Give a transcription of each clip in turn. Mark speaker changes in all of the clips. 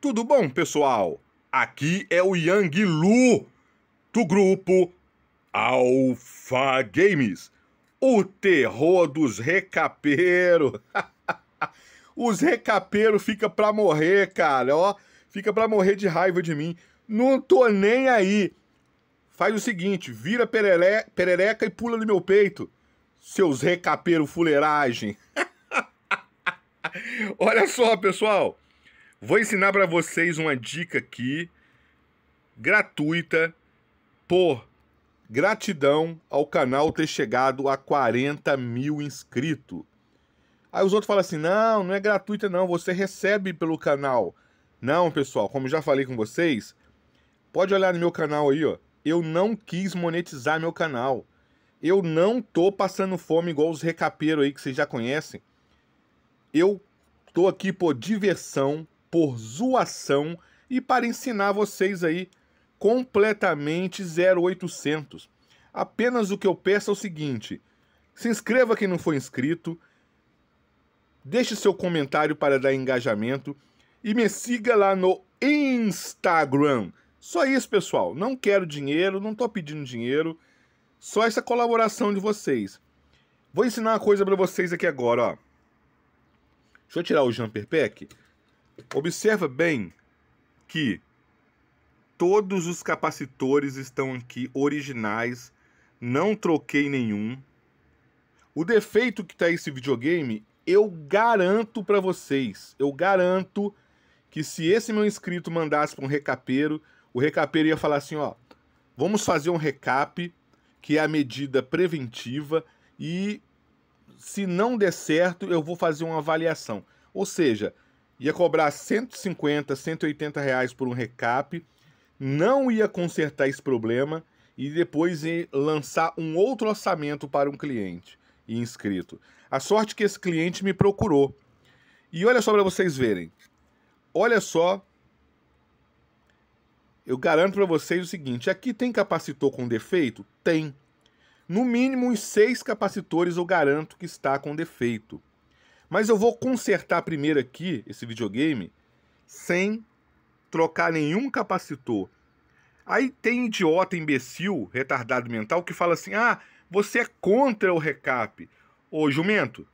Speaker 1: Tudo bom, pessoal? Aqui é o Yang Lu do grupo Alpha Games, o terror dos recapeiros. Os recapeiros fica pra morrer, cara, ó, fica pra morrer de raiva de mim. Não tô nem aí. Faz o seguinte, vira perere... perereca e pula no meu peito, seus recapeiros fuleiragem. Olha só, pessoal. Vou ensinar para vocês uma dica aqui gratuita por gratidão ao canal ter chegado a 40 mil inscritos. Aí os outros falam assim: não, não é gratuita, não, você recebe pelo canal. Não, pessoal, como já falei com vocês, pode olhar no meu canal aí, ó. Eu não quis monetizar meu canal. Eu não tô passando fome igual os recapeiros aí que vocês já conhecem. Eu tô aqui por diversão, por zoação e para ensinar vocês aí completamente 0800. Apenas o que eu peço é o seguinte: se inscreva quem não for inscrito, deixe seu comentário para dar engajamento e me siga lá no Instagram. Só isso, pessoal. Não quero dinheiro, não estou pedindo dinheiro, só essa colaboração de vocês. Vou ensinar uma coisa para vocês aqui agora, ó. Deixa eu tirar o jumper pack. Observa bem que todos os capacitores estão aqui originais, não troquei nenhum. O defeito que está esse videogame, eu garanto para vocês, eu garanto que se esse meu inscrito mandasse para um recapeiro, o recapeiro ia falar assim, ó, vamos fazer um recap, que é a medida preventiva, e se não der certo, eu vou fazer uma avaliação. Ou seja, ia cobrar 150, 180 reais por um recap, não ia consertar esse problema e depois lançar um outro orçamento para um cliente e inscrito. A sorte que esse cliente me procurou. E olha só para vocês verem. Olha só. Eu garanto para vocês o seguinte: aqui tem capacitor com defeito? Tem. No mínimo, uns seis capacitores eu garanto que está com defeito. Mas eu vou consertar primeiro aqui esse videogame sem trocar nenhum capacitor. Aí tem idiota, imbecil, retardado mental que fala assim: ah, você é contra o recap. Ô jumento,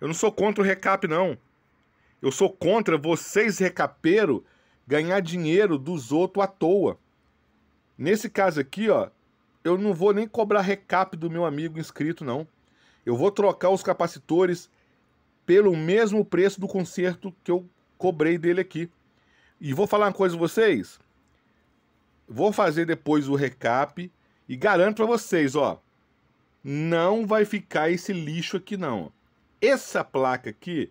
Speaker 1: eu não sou contra o recap, não. Eu sou contra vocês, recapeiro, ganhar dinheiro dos outros à toa. Nesse caso aqui, ó, eu não vou nem cobrar recap do meu amigo inscrito, não. Eu vou trocar os capacitores pelo mesmo preço do conserto que eu cobrei dele aqui. E vou falar uma coisa para vocês. Vou fazer depois o recap e garanto para vocês, ó, não vai ficar esse lixo aqui não. Essa placa aqui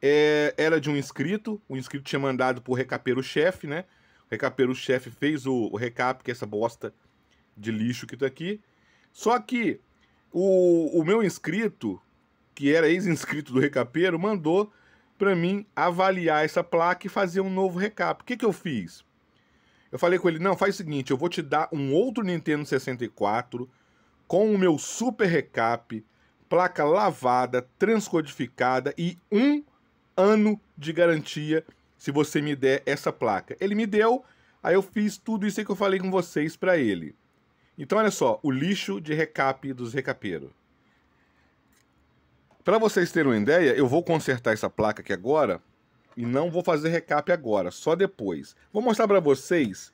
Speaker 1: é, era de um inscrito, o inscrito tinha mandado pro recapeiro-chefe, né? O recapeiro-chefe fez o, o recap, que é essa bosta de lixo que tá aqui. Só que o, o meu inscrito, que era ex-inscrito do Recapeiro, mandou para mim avaliar essa placa e fazer um novo recap. O que, que eu fiz? Eu falei com ele: não, faz o seguinte, eu vou te dar um outro Nintendo 64 com o meu super recap, placa lavada, transcodificada e um ano de garantia se você me der essa placa. Ele me deu, aí eu fiz tudo isso que eu falei com vocês para ele. Então, olha só, o lixo de recap dos recapeiros. Para vocês terem uma ideia, eu vou consertar essa placa aqui agora e não vou fazer recap agora, só depois. Vou mostrar para vocês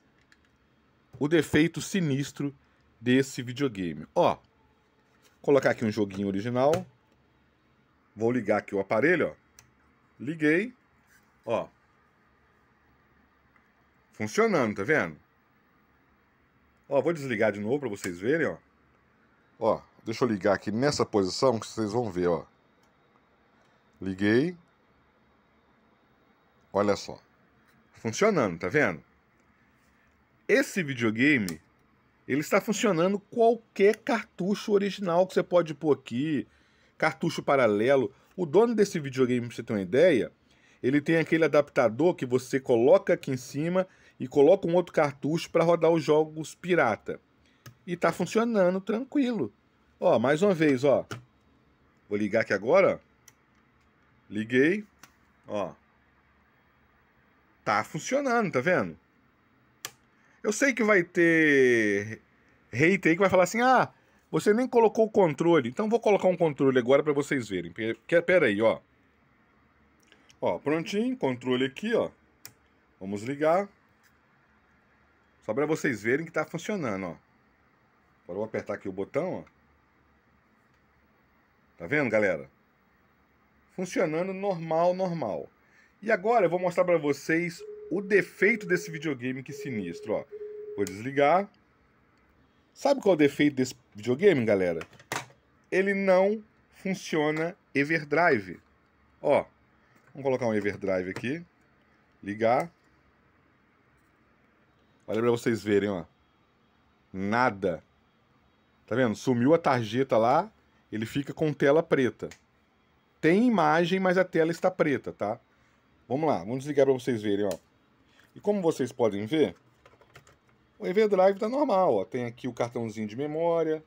Speaker 1: o defeito sinistro desse videogame. Ó, colocar aqui um joguinho original. Vou ligar aqui o aparelho, ó. Liguei. Ó. Funcionando, tá vendo? Ó, vou desligar de novo para vocês verem, ó. Ó, deixa eu ligar aqui nessa posição que vocês vão ver, ó. Liguei. Olha só. Funcionando, tá vendo? Esse videogame, ele está funcionando qualquer cartucho original que você pode pôr aqui, cartucho paralelo. O dono desse videogame, pra você ter uma ideia, ele tem aquele adaptador que você coloca aqui em cima e coloca um outro cartucho para rodar os jogos pirata. E tá funcionando tranquilo. Ó, mais uma vez, ó. Vou ligar aqui agora, ó. Liguei. Ó. Tá funcionando, tá vendo? Eu sei que vai ter hater aí que vai falar assim: ah, você nem colocou o controle. Então vou colocar um controle agora para vocês verem. pera aí, ó. Ó, prontinho, controle aqui, ó. Vamos ligar. Só para vocês verem que tá funcionando, ó. Agora eu vou apertar aqui o botão, ó. Tá vendo, galera? funcionando normal, normal. E agora eu vou mostrar para vocês o defeito desse videogame que sinistro, ó. Vou desligar. Sabe qual é o defeito desse videogame, galera? Ele não funciona EverDrive. Ó, vamos colocar um EverDrive aqui. Ligar. Olha para vocês verem, ó. Nada. Tá vendo? Sumiu a tarjeta lá, ele fica com tela preta. Tem imagem, mas a tela está preta, tá? Vamos lá, vamos desligar para vocês verem, ó. E como vocês podem ver, o Everdrive está normal, ó. Tem aqui o cartãozinho de memória.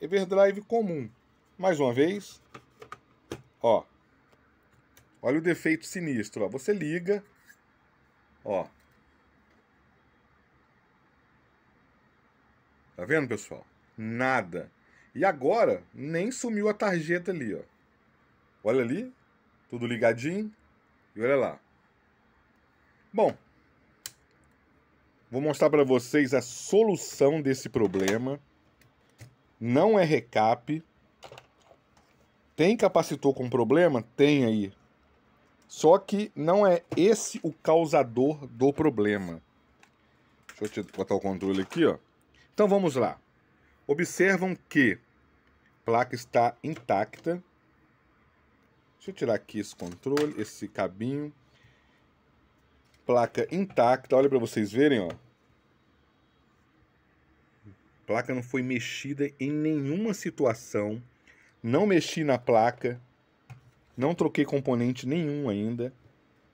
Speaker 1: Everdrive comum. Mais uma vez, ó. Olha o defeito sinistro, ó. Você liga, ó. Tá vendo, pessoal? Nada. E agora, nem sumiu a tarjeta ali, ó. Olha ali, tudo ligadinho. E olha lá. Bom, vou mostrar para vocês a solução desse problema. Não é recap. Tem capacitor com problema? Tem aí. Só que não é esse o causador do problema. Deixa eu te botar o controle aqui, ó. Então vamos lá. Observam que a placa está intacta, Deixa eu tirar aqui esse controle, esse cabinho. Placa intacta, olha para vocês verem, ó. Placa não foi mexida em nenhuma situação. Não mexi na placa. Não troquei componente nenhum ainda.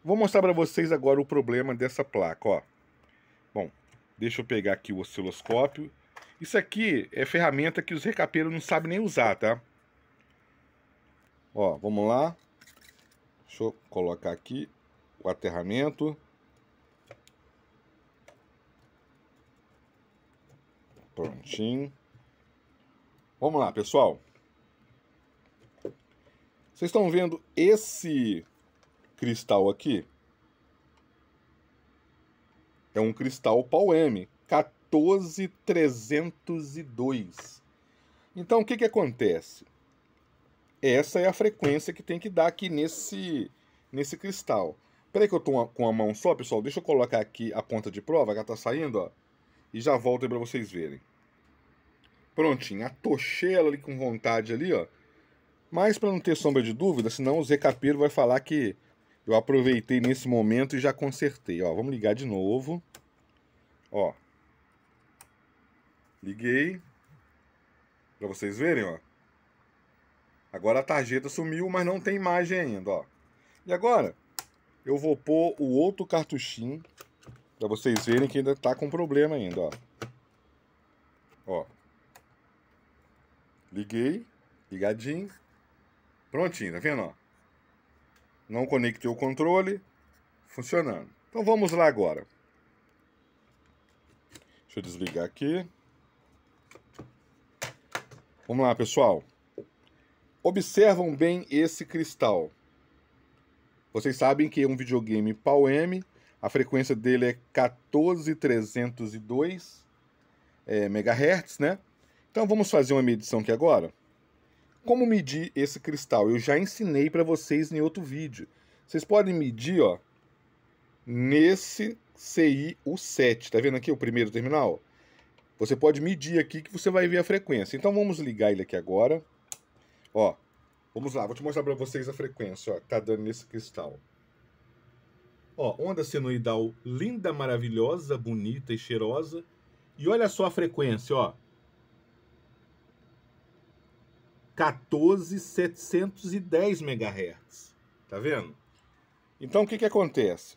Speaker 1: Vou mostrar para vocês agora o problema dessa placa, ó. Bom, deixa eu pegar aqui o osciloscópio. Isso aqui é ferramenta que os recapeiros não sabem nem usar, tá? Ó, vamos lá. Deixa eu colocar aqui o aterramento. Prontinho. Vamos lá, pessoal. Vocês estão vendo esse cristal aqui? É um cristal Pau-M, 14302. Então, o que, que acontece? Essa é a frequência que tem que dar aqui nesse, nesse cristal. Peraí que eu tô com a mão só, pessoal. Deixa eu colocar aqui a ponta de prova, que ela tá saindo, ó. E já volto aí pra vocês verem. Prontinho. Atochei ela ali com vontade ali, ó. Mas para não ter sombra de dúvida, senão o Zé Capiro vai falar que eu aproveitei nesse momento e já consertei. Ó, vamos ligar de novo. Ó. Liguei. Pra vocês verem, ó. Agora a tarjeta sumiu, mas não tem imagem ainda, ó. E agora, eu vou pôr o outro cartuchinho para vocês verem que ainda tá com problema ainda, ó. Ó. Liguei, ligadinho. Prontinho, tá vendo, ó? Não conectei o controle, funcionando. Então vamos lá agora. Deixa eu desligar aqui. Vamos lá, pessoal. Observam bem esse cristal. Vocês sabem que é um videogame PAL-M, a frequência dele é 14302 é, MHz, né? Então vamos fazer uma medição aqui agora. Como medir esse cristal? Eu já ensinei para vocês em outro vídeo. Vocês podem medir, ó, nesse CIU7, tá vendo aqui o primeiro terminal? Você pode medir aqui que você vai ver a frequência. Então vamos ligar ele aqui agora. Ó, vamos lá, vou te mostrar para vocês a frequência, ó, que tá dando nesse cristal. Ó, onda senoidal linda, maravilhosa, bonita e cheirosa. E olha só a frequência, ó. 14,710 MHz. Tá vendo? Então, o que que acontece?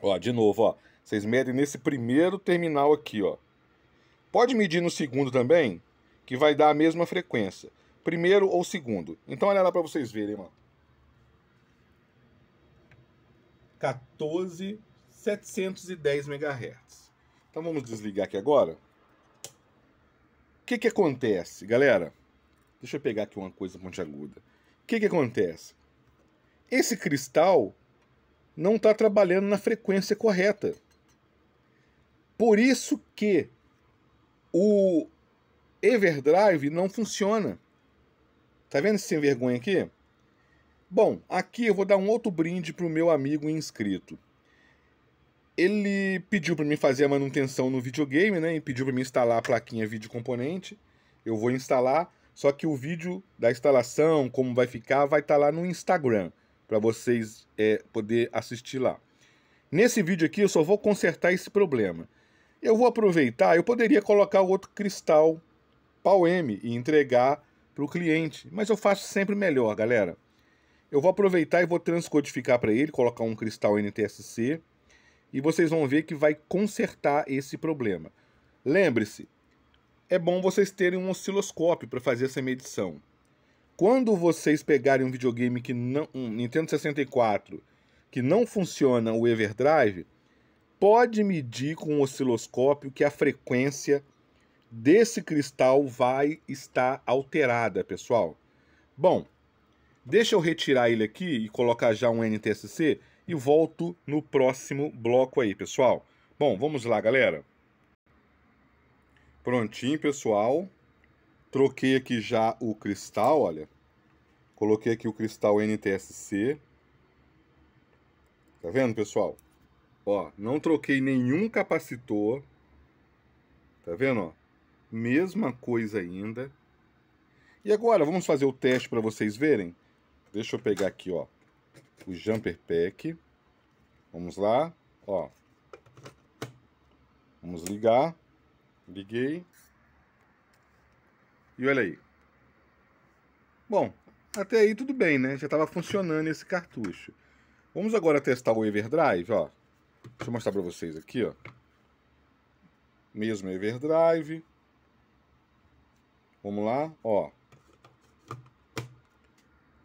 Speaker 1: Ó, de novo, ó. Vocês medem nesse primeiro terminal aqui, ó. Pode medir no segundo também, que vai dar a mesma frequência primeiro ou segundo. Então olha lá para vocês verem, mano. 14,710 MHz. Então vamos desligar aqui agora. O que que acontece, galera? Deixa eu pegar aqui uma coisa pontiaguda. O que que acontece? Esse cristal não está trabalhando na frequência correta. Por isso que o Everdrive não funciona. Tá vendo esse sem vergonha aqui? Bom, aqui eu vou dar um outro brinde pro meu amigo inscrito. Ele pediu para mim fazer a manutenção no videogame, né? E pediu para mim instalar a plaquinha vídeo componente. Eu vou instalar, só que o vídeo da instalação, como vai ficar, vai estar tá lá no Instagram para vocês é, poder assistir lá. Nesse vídeo aqui eu só vou consertar esse problema. Eu vou aproveitar, eu poderia colocar o outro cristal pau M e entregar para o cliente, mas eu faço sempre melhor, galera. Eu vou aproveitar e vou transcodificar para ele, colocar um cristal NTSC e vocês vão ver que vai consertar esse problema. Lembre-se, é bom vocês terem um osciloscópio para fazer essa medição. Quando vocês pegarem um videogame que não, um Nintendo 64, que não funciona o EverDrive, pode medir com um osciloscópio que a frequência desse cristal vai estar alterada, pessoal. Bom, deixa eu retirar ele aqui e colocar já um NTSC e volto no próximo bloco aí, pessoal. Bom, vamos lá, galera. Prontinho, pessoal. Troquei aqui já o cristal, olha. Coloquei aqui o cristal NTSC. Tá vendo, pessoal? Ó, não troquei nenhum capacitor. Tá vendo, ó? Mesma coisa ainda. E agora, vamos fazer o teste para vocês verem? Deixa eu pegar aqui, ó, o jumper pack. Vamos lá, ó. Vamos ligar. Liguei. E olha aí. Bom, até aí tudo bem, né? Já estava funcionando esse cartucho. Vamos agora testar o Everdrive, ó. Deixa eu mostrar para vocês aqui, ó. Mesmo Everdrive. Vamos lá, ó.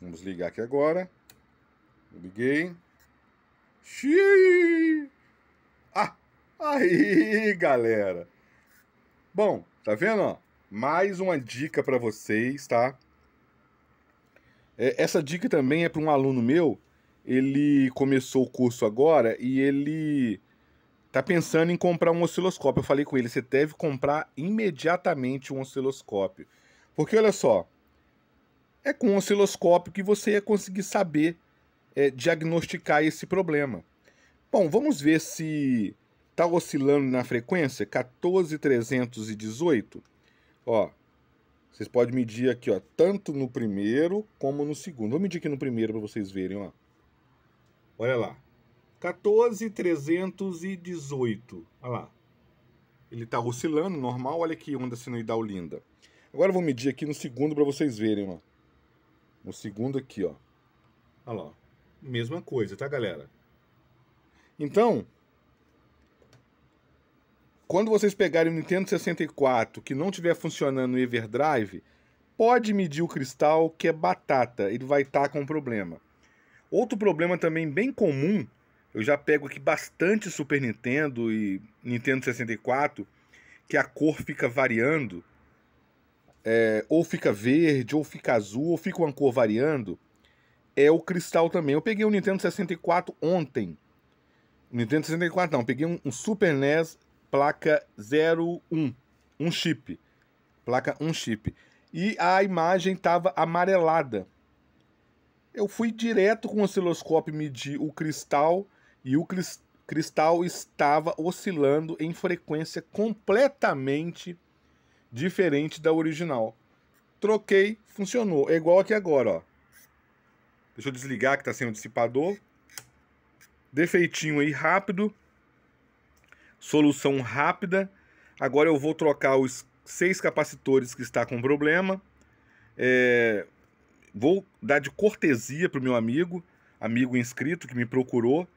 Speaker 1: Vamos ligar aqui agora. Liguei. Xiii! Ah, aí, galera. Bom, tá vendo, ó? Mais uma dica para vocês, tá? É, essa dica também é para um aluno meu. Ele começou o curso agora e ele tá pensando em comprar um osciloscópio. Eu falei com ele, você deve comprar imediatamente um osciloscópio. Porque olha só, é com um osciloscópio que você ia conseguir saber é, diagnosticar esse problema. Bom, vamos ver se está oscilando na frequência 14318. Ó, vocês podem medir aqui, ó, tanto no primeiro como no segundo. Vou medir aqui no primeiro para vocês verem, ó. Olha lá, 14,318. Olha lá. Ele está oscilando, normal. Olha aqui onda sinoidal linda. Agora eu vou medir aqui no segundo para vocês verem, ó. No segundo aqui, ó. Olha lá. Mesma coisa, tá, galera? Então, quando vocês pegarem o Nintendo 64 que não estiver funcionando o Everdrive, pode medir o cristal que é batata, ele vai estar tá com problema. Outro problema também bem comum eu já pego aqui bastante Super Nintendo e Nintendo 64, que a cor fica variando. É, ou fica verde, ou fica azul, ou fica uma cor variando. É o cristal também. Eu peguei o um Nintendo 64 ontem. Nintendo 64 não, peguei um, um Super NES placa 01, um chip. Placa 1 um chip. E a imagem estava amarelada. Eu fui direto com o osciloscópio medir o cristal e o cristal estava oscilando em frequência completamente diferente da original. Troquei, funcionou. É igual aqui agora, ó. Deixa eu desligar que está sem o dissipador. Defeitinho aí rápido. Solução rápida. Agora eu vou trocar os seis capacitores que está com problema. É... Vou dar de cortesia para o meu amigo, amigo inscrito que me procurou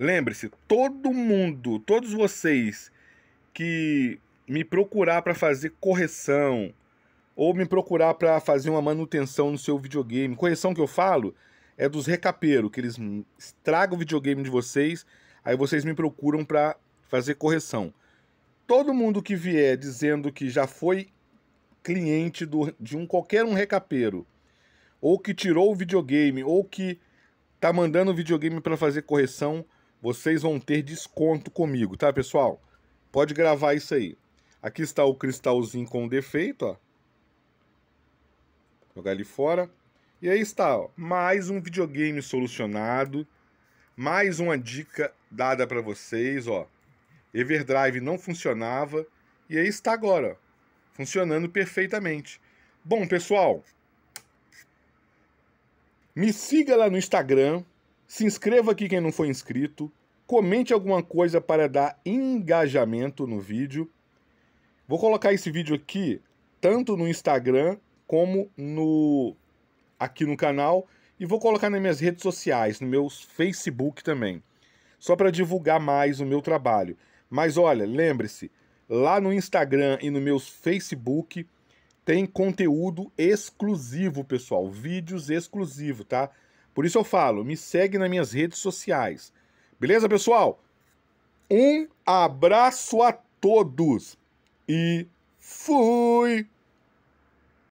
Speaker 1: Lembre-se, todo mundo, todos vocês que me procurar para fazer correção ou me procurar para fazer uma manutenção no seu videogame, correção que eu falo é dos recapeiros, que eles estragam o videogame de vocês, aí vocês me procuram para fazer correção. Todo mundo que vier dizendo que já foi cliente do, de um qualquer um recapeiro, ou que tirou o videogame, ou que tá mandando o videogame para fazer correção, vocês vão ter desconto comigo, tá, pessoal? Pode gravar isso aí. Aqui está o cristalzinho com defeito, ó. Jogar ele fora. E aí está, ó, mais um videogame solucionado. Mais uma dica dada para vocês, ó. Everdrive não funcionava e aí está agora, ó, funcionando perfeitamente. Bom, pessoal, me siga lá no Instagram, se inscreva aqui quem não foi inscrito, comente alguma coisa para dar engajamento no vídeo. Vou colocar esse vídeo aqui tanto no Instagram como no aqui no canal e vou colocar nas minhas redes sociais, no meu Facebook também, só para divulgar mais o meu trabalho. Mas olha, lembre-se, lá no Instagram e no meu Facebook tem conteúdo exclusivo, pessoal, vídeos exclusivos, tá? Por isso eu falo, me segue nas minhas redes sociais. Beleza, pessoal? Um abraço a todos e fui!